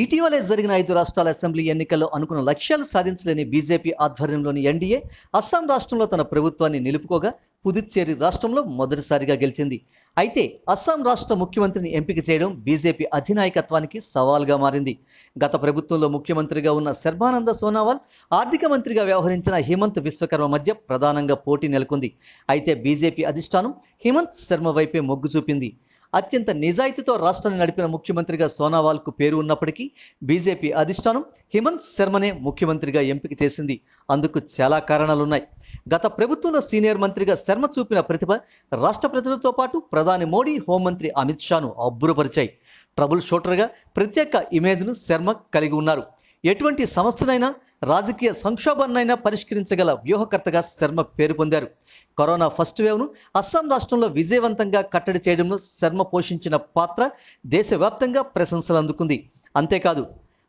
ఇటీవలే జరిగిన ఐదు రాష్ట్రాల అసెంబ్లీ ఎన్నికల్లో అనుకున్న లక్ష్యాలు సాధించలేని బీజేపీ ఆధ్వర్యంలోని ఎన్డీఏ అస్సాం రాష్ట్రంలో తన ప్రభుత్వాన్ని నిలుపుకోగా పుదుచ్చేరి రాష్ట్రంలో మొదటిసారిగా గెలిచింది అయితే అస్సాం రాష్ట్ర ముఖ్యమంత్రిని ఎంపిక చేయడం బీజేపీ అధినాయకత్వానికి సవాల్గా మారింది గత ప్రభుత్వంలో ముఖ్యమంత్రిగా ఉన్న శర్మానంద సోనావాల్ ఆర్థిక మంత్రిగా వ్యవహరించిన హిమంత్ విశ్వకర్మ మధ్య ప్రధానంగా పోటీ నెలకొంది అయితే బీజేపీ అధిష్టానం హిమంత్ శర్మ వైపే మొగ్గు చూపింది అత్యంత నిజాయితీతో రాష్ట్రాన్ని నడిపిన ముఖ్యమంత్రిగా సోనావాల్కు పేరు ఉన్నప్పటికీ బీజేపీ అధిష్టానం హిమంత్ శర్మనే ముఖ్యమంత్రిగా ఎంపిక చేసింది అందుకు చాలా కారణాలున్నాయి గత ప్రభుత్వంలో సీనియర్ మంత్రిగా శర్మ చూపిన ప్రతిభ రాష్ట్ర ప్రజలతో పాటు ప్రధాని మోడీ హోంమంత్రి అమిత్ షాను అబ్బురపరిచాయి ట్రబుల్ షూటర్గా ప్రత్యేక ఇమేజ్ను శర్మ కలిగి ఉన్నారు ఎటువంటి సమస్యనైనా రాజకీయ సంక్షోభాన్నైనా పరిష్కరించగల వ్యూహకర్తగా శర్మ పేరు పొందారు కరోనా ఫస్ట్ వేవ్ను అస్సాం రాష్ట్రంలో విజయవంతంగా కట్టడి చేయడంలో శర్మ పోషించిన పాత్ర దేశవ్యాప్తంగా ప్రశంసలు అందుకుంది అంతేకాదు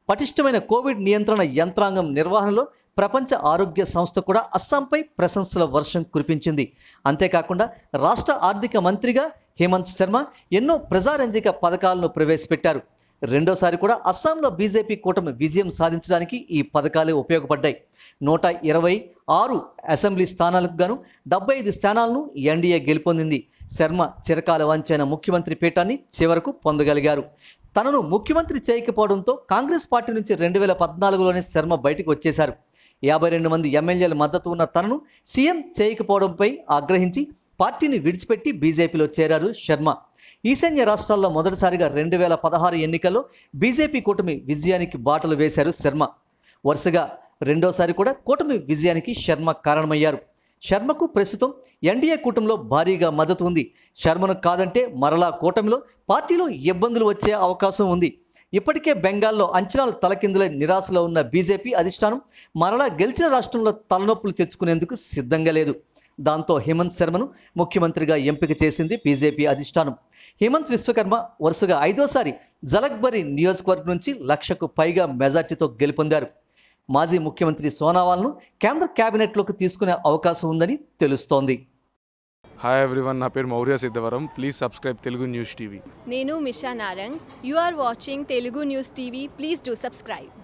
పటిష్టమైన కోవిడ్ నియంత్రణ యంత్రాంగం నిర్వహణలో ప్రపంచ ఆరోగ్య సంస్థ కూడా అస్సాంపై ప్రశంసల వర్షం కురిపించింది అంతేకాకుండా రాష్ట్ర ఆర్థిక మంత్రిగా హేమంత్ శర్మ ఎన్నో ప్రజారంజిక పథకాలను ప్రవేశపెట్టారు రెండోసారి కూడా అస్సాంలో బీజేపీ కూటమి విజయం సాధించడానికి ఈ పథకాలే ఉపయోగపడ్డాయి నూట ఇరవై ఆరు అసెంబ్లీ స్థానాలకు గాను డెబ్బై ఐదు స్థానాలను ఎన్డీఏ గెలుపొందింది శర్మ చిరకాల వంచైన ముఖ్యమంత్రి పీఠాన్ని చివరకు పొందగలిగారు తనను ముఖ్యమంత్రి చేయకపోవడంతో కాంగ్రెస్ పార్టీ నుంచి రెండు వేల పద్నాలుగులోనే శర్మ బయటకు వచ్చేశారు యాభై రెండు మంది ఎమ్మెల్యేల మద్దతు ఉన్న తనను సీఎం చేయకపోవడంపై ఆగ్రహించి పార్టీని విడిచిపెట్టి బీజేపీలో చేరారు శర్మ ఈశాన్య రాష్ట్రాల్లో మొదటిసారిగా రెండు వేల పదహారు ఎన్నికల్లో బీజేపీ కూటమి విజయానికి బాటలు వేశారు శర్మ వరుసగా రెండోసారి కూడా కూటమి విజయానికి శర్మ కారణమయ్యారు శర్మకు ప్రస్తుతం ఎన్డీఏ కూటమిలో భారీగా మద్దతు ఉంది శర్మను కాదంటే మరలా కూటమిలో పార్టీలో ఇబ్బందులు వచ్చే అవకాశం ఉంది ఇప్పటికే బెంగాల్లో అంచనాలు తలకిందులై నిరాశలో ఉన్న బీజేపీ అధిష్టానం మరలా గెలిచిన రాష్ట్రంలో తలనొప్పులు తెచ్చుకునేందుకు సిద్ధంగా లేదు దాంతో హేమంత్ శర్మను ముఖ్యమంత్రిగా ఎంపిక చేసింది బీజేపీ అధిష్టానం హేమంత్ విశ్వకర్మ వరుసగా ఐదోసారి జలక్బరి నియోజకవర్గం నుంచి లక్షకు పైగా మెజార్టీతో గెలుపొందారు మాజీ ముఖ్యమంత్రి సోనావాల్ను కేంద్ర కేబినెట్లోకి తీసుకునే అవకాశం ఉందని తెలుస్తోంది హాయ్ ఎవ్రీవన్ నా పేరు Mourya Siddhavaram please subscribe Telugu news TV నేను Misha Narang you are watching Telugu news TV please do subscribe